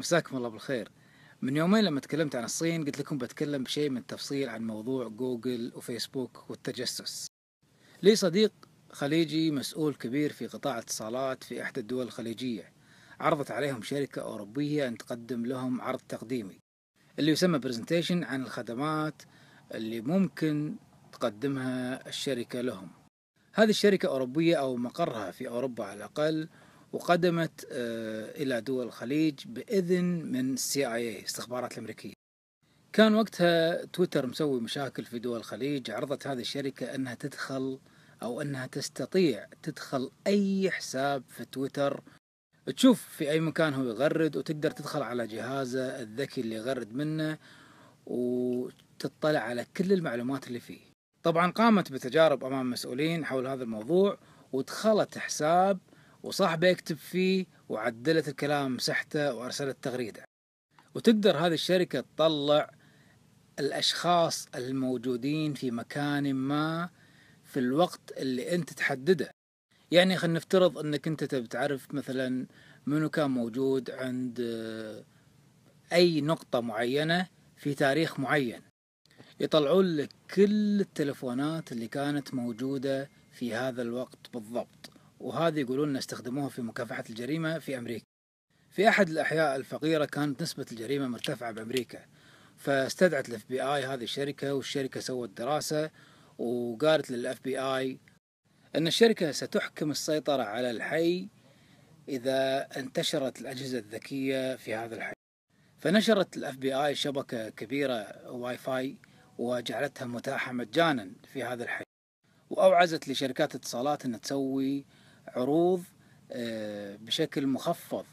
مساكم الله بالخير من يومين لما تكلمت عن الصين قلت لكم بتكلم بشيء من التفصيل عن موضوع جوجل وفيسبوك والتجسس لي صديق خليجي مسؤول كبير في قطاع اتصالات في إحدى الدول الخليجية عرضت عليهم شركة أوروبية أن تقدم لهم عرض تقديمي اللي يسمى برزنتيشن عن الخدمات اللي ممكن تقدمها الشركة لهم هذه الشركة أوروبية أو مقرها في أوروبا على الأقل وقدمت آه، إلى دول الخليج بإذن من السي CIA استخبارات الأمريكية كان وقتها تويتر مسوي مشاكل في دول الخليج عرضت هذه الشركة أنها تدخل أو أنها تستطيع تدخل أي حساب في تويتر تشوف في أي مكان هو يغرد وتقدر تدخل على جهازه الذكي اللي يغرد منه وتطلع على كل المعلومات اللي فيه طبعا قامت بتجارب أمام مسؤولين حول هذا الموضوع ودخلت حساب وصاحبه يكتب فيه وعدلت الكلام مسحته وأرسلت تغريدة وتقدر هذه الشركة تطلع الأشخاص الموجودين في مكان ما في الوقت اللي أنت تحدده يعني خلينا نفترض أنك أنت تبي تعرف مثلا منو كان موجود عند آه، أي نقطة معينة في تاريخ معين يطلعون لك كل التلفونات اللي كانت موجودة في هذا الوقت بالضبط وهذه يقولون استخدموها في مكافحة الجريمة في أمريكا في أحد الأحياء الفقيرة كانت نسبة الجريمة مرتفعة بأمريكا فاستدعت الاف بي اي هذه الشركة والشركة سوت دراسة وقالت للاف بي اي أن الشركة ستحكم السيطرة على الحي إذا انتشرت الأجهزة الذكية في هذا الحي فنشرت الاف بي اي شبكة كبيرة واي فاي وجعلتها متاحة مجانا في هذا الحي وأوعزت لشركات اتصالات أن تسوي عروض آه، بشكل مخفض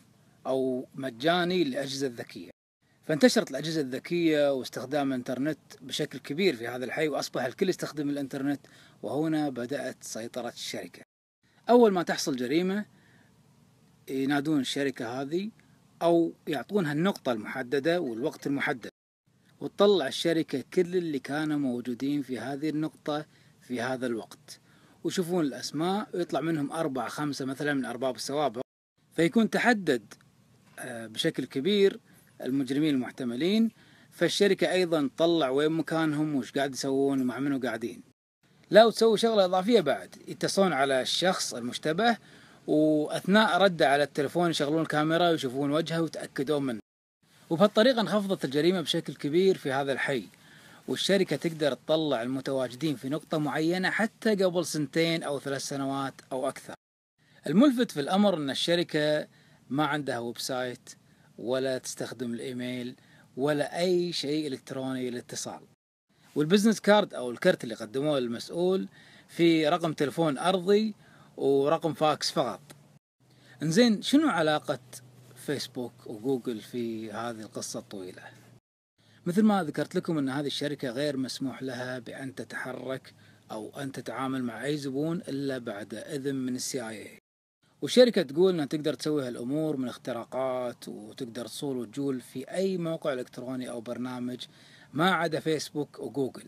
أو مجاني للأجهزة الذكية فانتشرت الأجهزة الذكية واستخدام الإنترنت بشكل كبير في هذا الحي وأصبح الكل يستخدم الإنترنت وهنا بدأت سيطرة الشركة أول ما تحصل جريمة ينادون الشركة هذه أو يعطونها النقطة المحددة والوقت المحدد وتطلع الشركة كل اللي كانوا موجودين في هذه النقطة في هذا الوقت ويشوفون الأسماء ويطلع منهم أربعة خمسة مثلا من أرباب السوابق فيكون تحدد آه، بشكل كبير المجرمين المحتملين فالشركة أيضا تطلع وين مكانهم وش قاعد يسوون ومع منو قاعدين لا وتسوي شغلة إضافية بعد يتصلون على الشخص المشتبه وأثناء رده على التلفون يشغلون الكاميرا ويشوفون وجهه ويتأكدون منه وبهالطريقة انخفضت الجريمة بشكل كبير في هذا الحي والشركة تقدر تطلع المتواجدين في نقطة معينة حتى قبل سنتين أو ثلاث سنوات أو أكثر الملفت في الأمر أن الشركة ما عندها ويب سايت ولا تستخدم الإيميل ولا أي شيء إلكتروني للاتصال والبزنس كارد أو الكرت اللي قدموه للمسؤول في رقم تلفون أرضي ورقم فاكس فقط انزين شنو علاقة فيسبوك وجوجل في هذه القصة الطويلة؟ مثل ما ذكرت لكم أن هذه الشركة غير مسموح لها بأن تتحرك أو أن تتعامل مع أي زبون إلا بعد إذن من السي آي اي والشركة تقول أنها تقدر تسوي هالأمور من اختراقات وتقدر تصول وتجول في أي موقع إلكتروني أو برنامج ما عدا فيسبوك وجوجل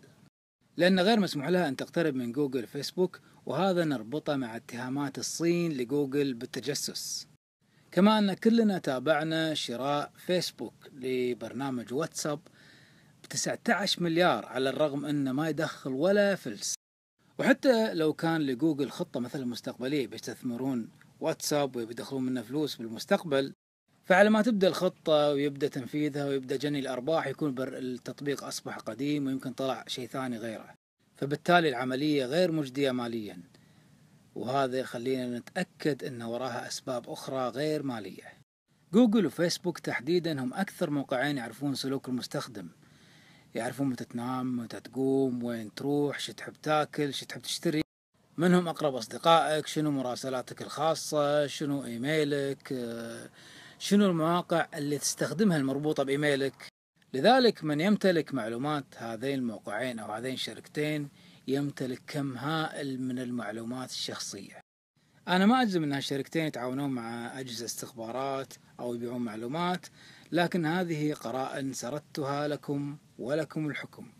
لأن غير مسموح لها أن تقترب من جوجل فيسبوك وهذا نربطه مع اتهامات الصين لجوجل بالتجسس كما أن كلنا تابعنا شراء فيسبوك لبرنامج واتساب 19 مليار على الرغم أنه ما يدخل ولا فلس وحتى لو كان لجوجل خطة مثلا مستقبلية بيستثمرون واتساب ويدخلون منه فلوس بالمستقبل فعلى ما تبدا الخطه ويبدا تنفيذها ويبدا جني الارباح يكون التطبيق اصبح قديم ويمكن طلع شيء ثاني غيره فبالتالي العمليه غير مجديه ماليا وهذا يخلينا نتاكد ان وراها اسباب اخرى غير ماليه جوجل وفيسبوك تحديدا هم اكثر موقعين يعرفون سلوك المستخدم يعرفون متى تنام متى تقوم وين تروح شو تحب تاكل شو تحب تشتري منهم أقرب أصدقائك شنو مراسلاتك الخاصة شنو إيميلك آه، شنو المواقع اللي تستخدمها المربوطة بإيميلك لذلك من يمتلك معلومات هذين الموقعين أو هذين الشركتين يمتلك كم هائل من المعلومات الشخصية انا ما اجزم انها الشركتين يتعاونون مع اجهزه استخبارات او يبيعون معلومات لكن هذه قراءه سردتها لكم ولكم الحكم